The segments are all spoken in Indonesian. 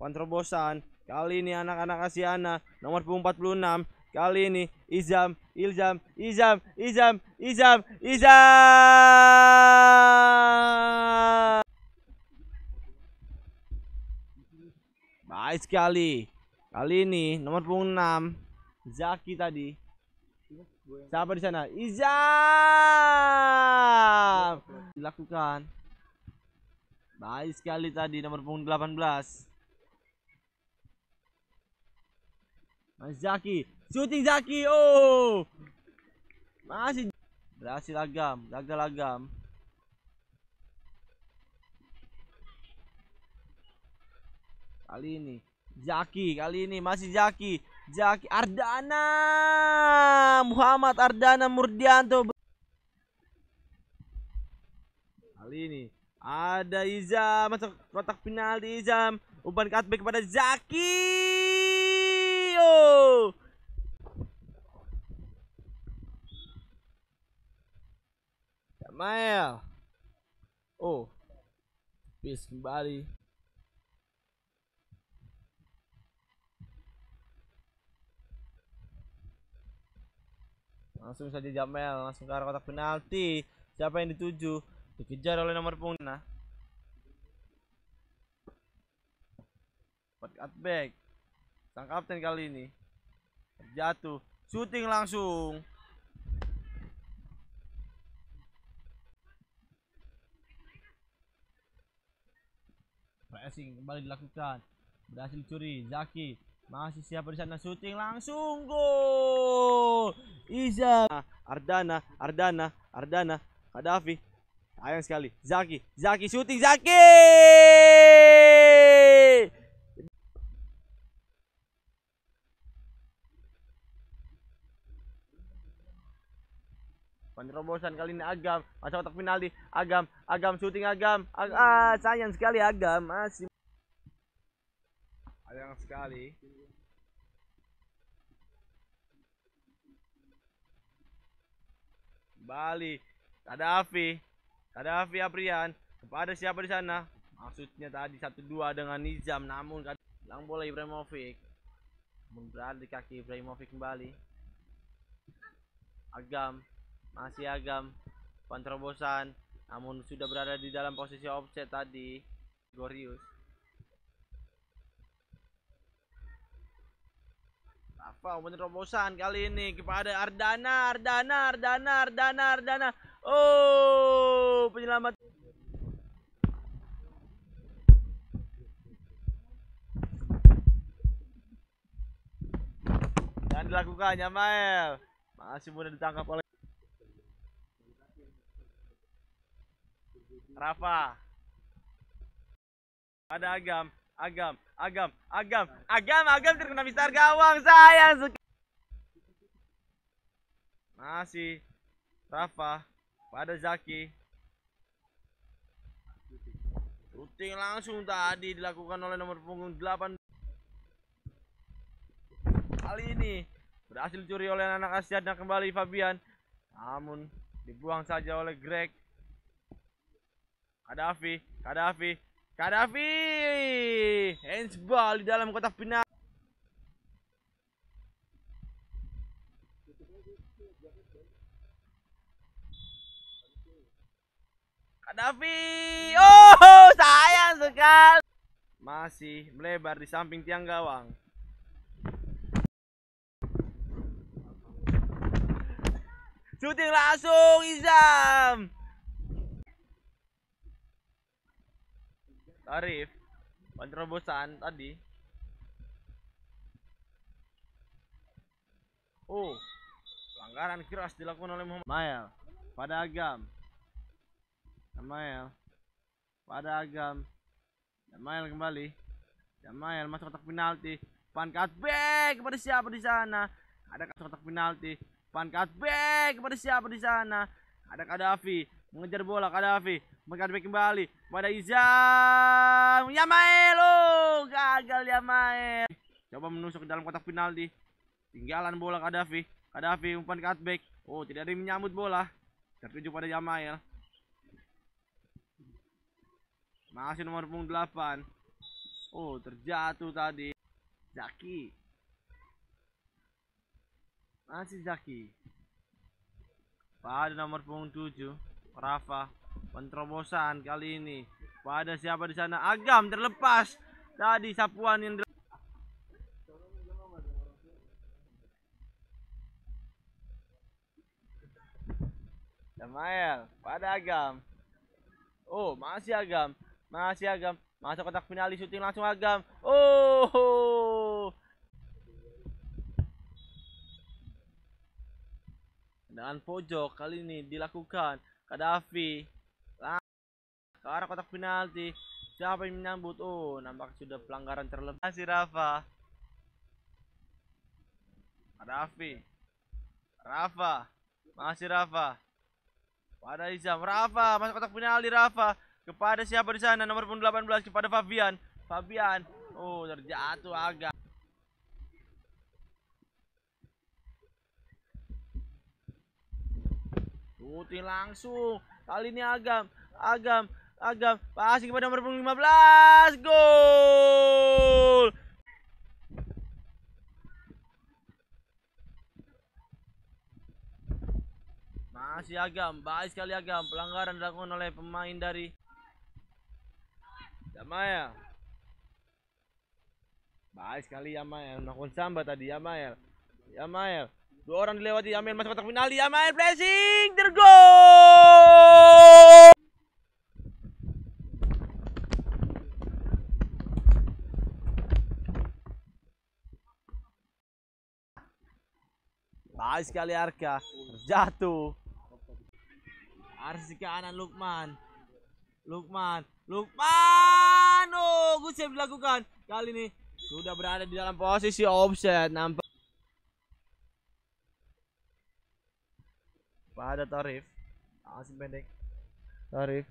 Panterobosan. Kali ini anak-anak Asiana nomor 46. Kali ini Izam, Ilzam, Izam, Izam, Izam, Izam. Baik sekali. Kali ini nomor 46 Zaki tadi. Siapa di sana? Izam. Dilakukan. Baik sekali tadi nomor punggung 18. Mas Zaki. Shooting Zaki. Oh. Masih berhasil lagam, gagal lagam. Kali ini Zaki, kali ini masih Zaki. Zaki Ardana. Muhammad Ardana Murdianto. Kali ini ada Izam masuk kotak penalti Izam. Umpan cutback kepada Zaki. Rio. Jamal. Oh. Bis kembali. Langsung saja Jamel, langsung ke arah kotak penalti. Siapa yang dituju? Dikejar oleh nomor punggung. Nah. cutback sang kapten kali ini jatuh syuting langsung pressing kembali dilakukan berhasil curi Zaki masih siap di sana syuting langsung gol Iza Ardana Ardana Ardana Kadafi sayang sekali Zaki Zaki syuting Zaki Penerobosan kali ini Agam, masa otak penalti. Agam, Agam syuting Agam. Ag ah, sayang sekali Agam masih. Sayang sekali. Bali, ada afi Aprian kepada siapa di sana? Maksudnya tadi satu dua dengan Nizam, namun kan- lang bola Ibrahimovic berada di kaki Ibrahimovic kembali. Agam masih agam terobosan namun sudah berada di dalam posisi offset tadi Gorius Rafa menerobosan kali ini kepada Ardana Ardana Ardana Ardana Ardana oh penyelamat dan dilakukan Yamael masih mudah ditangkap oleh Rafa. Ada Agam, Agam, Agam, Agam, Agam, Agam terkena besar gawang sayang Masih Rafa pada Zaki. Ruting langsung tadi dilakukan oleh nomor punggung 8. Kali ini berhasil curi oleh anak dan kembali Fabian. Namun dibuang saja oleh Greg. Kadafi, Kadafi, Kadafi. Handsball di dalam kotak penalti. Kadafi. Oh, sayang sekali. Masih melebar di samping tiang gawang. Shooting langsung Izam. Arif penerobosan tadi oh pelanggaran keras dilakukan oleh Muhammad Mael pada agam Mael pada agam Mael kembali Mael masuk kotak penalti Pankat back kepada siapa di sana ada kotak penalti Pankat back kepada siapa di sana ada Kadafi mengejar bola Kadafi back kembali pada Izam Yamael oh, gagal Yamael coba menusuk ke dalam kotak penalti tinggalan bola Kadafi Kadafi umpan cutback oh tidak ada yang menyambut bola tertuju pada Yamael masih nomor punggung 8 oh terjatuh tadi Zaki masih Zaki pada nomor punggung 7 Rafa penterobosan kali ini pada siapa di sana Agam terlepas tadi sapuan yang pada Agam oh masih Agam masih Agam masuk kotak penalti syuting langsung Agam oh dengan pojok kali ini dilakukan Kadafi, lah ke arah kotak penalti siapa yang menyambut oh nampak sudah pelanggaran terlebih. si Rafa Kadafi, Rafa masih Rafa pada Izam Rafa masuk kotak penalti Rafa kepada siapa di sana nomor pun 18 kepada Fabian Fabian oh terjatuh agak putih langsung. Kali ini Agam. Agam. Agam. pasti kepada nomor 15. Gol. Masih Agam. Baik sekali Agam. Pelanggaran dilakukan oleh pemain dari Jamaya. Baik sekali Yamael. Melakukan samba tadi Yamael. Yamael. Dua orang dilewati Yamen masuk kotak final Yamen pressing tergol. Baik sekali Arka. Jatuh. Arsi kanan Lukman. Lukman. Lukman. Oh, siap dilakukan. Kali ini sudah berada di dalam posisi offset. nampak pada tarif masih nah, pendek tarif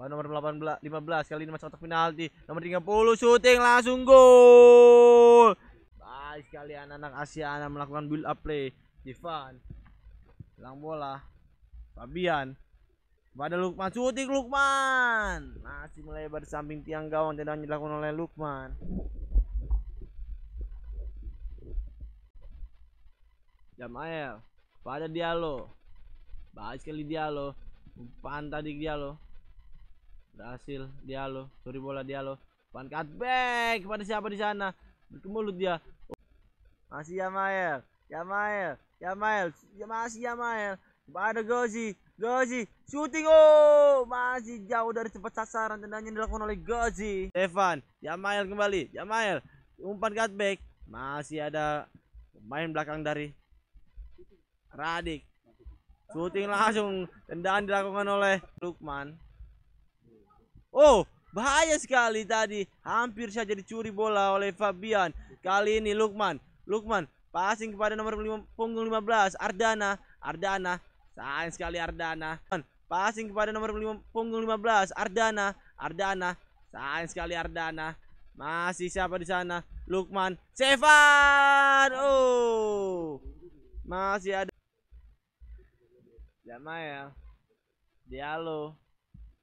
Wah, nomor 18 15 kali ini masuk kotak penalti. Nomor 30 syuting langsung gol. Baik sekali anak Asia anak melakukan build up play. Divan. Lang bola. Fabian. Pada Lukman syuting Lukman. Masih melebar samping tiang gawang tidak dilakukan oleh Lukman. air pada dialog, baik sekali dialog, umpan tadi lo, berhasil lo, curi bola lo, umpan cut back kepada siapa di sana berkemulut dia masih Jamael Jamael Jamael ya, masih Jamael pada Gozi Gozi shooting oh masih jauh dari tempat sasaran tendangnya dilakukan oleh Gozi Evan Jamael kembali Jamael umpan back, masih ada main belakang dari Radik. Shooting langsung Tendangan dilakukan oleh Lukman. Oh, bahaya sekali tadi. Hampir saja dicuri bola oleh Fabian. Kali ini Lukman. Lukman passing kepada nomor 5, punggung 15 Ardana. Ardana sayang sekali Ardana. Passing kepada nomor 5, punggung 15 Ardana. Ardana sayang sekali Ardana. Masih siapa di sana? Lukman. Sevan. Oh. Masih ada Jamael ya. Diallo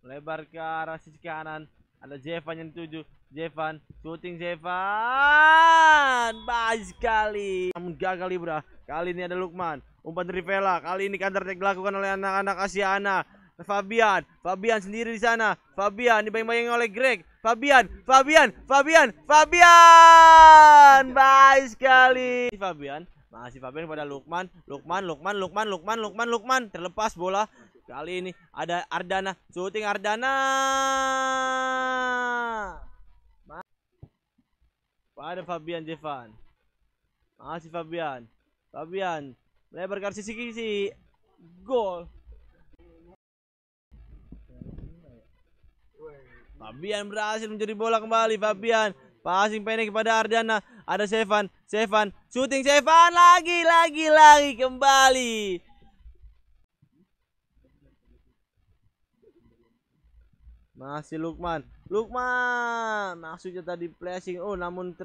lebar ke arah sisi kanan ada Jevan yang tujuh Jevan shooting Jevan baik sekali namun gagal Ibra kali ini ada Lukman umpan dari Vela kali ini counter attack dilakukan oleh anak-anak Asia. Asiana Fabian Fabian sendiri di sana Fabian dibayang-bayang oleh Greg Fabian Fabian Fabian Fabian baik sekali Fabian masih Fabian pada Lukman, Lukman, Lukman, Lukman, Lukman, Lukman, Lukman terlepas bola. Kali ini ada Ardana, shooting Ardana. Pada Fabian Jevan. Masih Fabian. Fabian melebarkan sisi kiri. Gol. Fabian berhasil menjadi bola kembali Fabian Passing pendek kepada Arjana Ada Sevan. Sevan. Shooting Sevan. Lagi, lagi, lagi. Kembali. Masih Lukman. Lukman. Maksudnya tadi flashing. Oh, namun...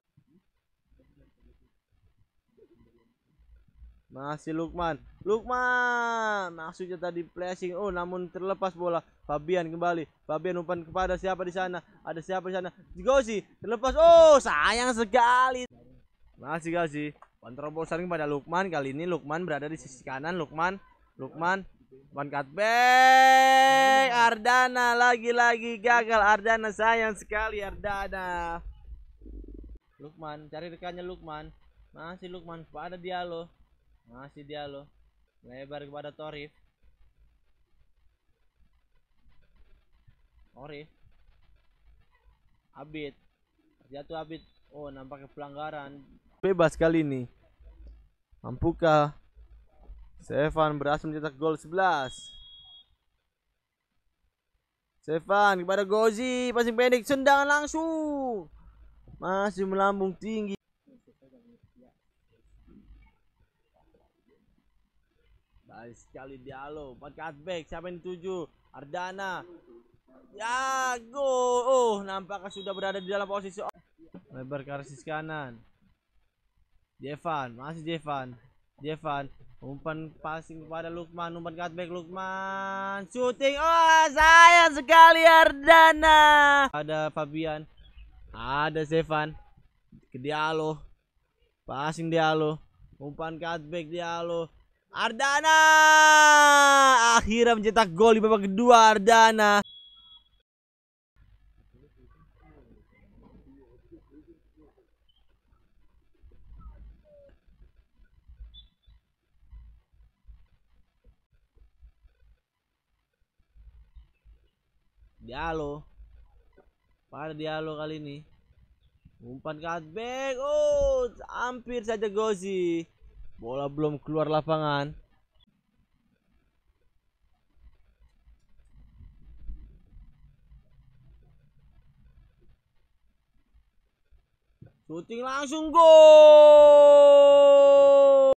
Masih Lukman. Lukman. Maksudnya tadi flashing. Oh, namun terlepas bola. Fabian kembali. Fabian umpan kepada siapa di sana? Ada siapa di sana? Gosi terlepas. Oh, sayang sekali. Masih Gosi. Kontrol saring pada Lukman. Kali ini Lukman berada di sisi kanan. Lukman, Lukman. One cut back. Ardana lagi-lagi gagal. Ardana sayang sekali Ardana. Lukman cari rekannya Lukman. Masih Lukman pada loh. Masih loh. Lebar kepada Torif. Ori Abid jatuh Abid oh nampaknya pelanggaran bebas kali ini mampukah Sevan berhasil mencetak gol 11 Sevan kepada Gozi Pasing pendek sendangan langsung masih melambung tinggi Baik sekali dialog. Empat back. Siapa yang dituju? Ardana. Ya, go. Oh, nampaknya sudah berada di dalam posisi lebar ke arah sisi kanan. Jevan, masih Jevan. Jevan, umpan passing kepada Lukman, umpan cutback Lukman. Shooting. Oh, sayang sekali Ardana. Ada Fabian. Ada Jevan. Ke Dialo. Passing Dialo. Umpan cutback Dialo. Ardana akhirnya mencetak gol di babak kedua Ardana. Dialo. Para dialo kali ini. Umpan cutback. Oh, hampir saja Gozi. Bola belum keluar lapangan. Shooting langsung gol.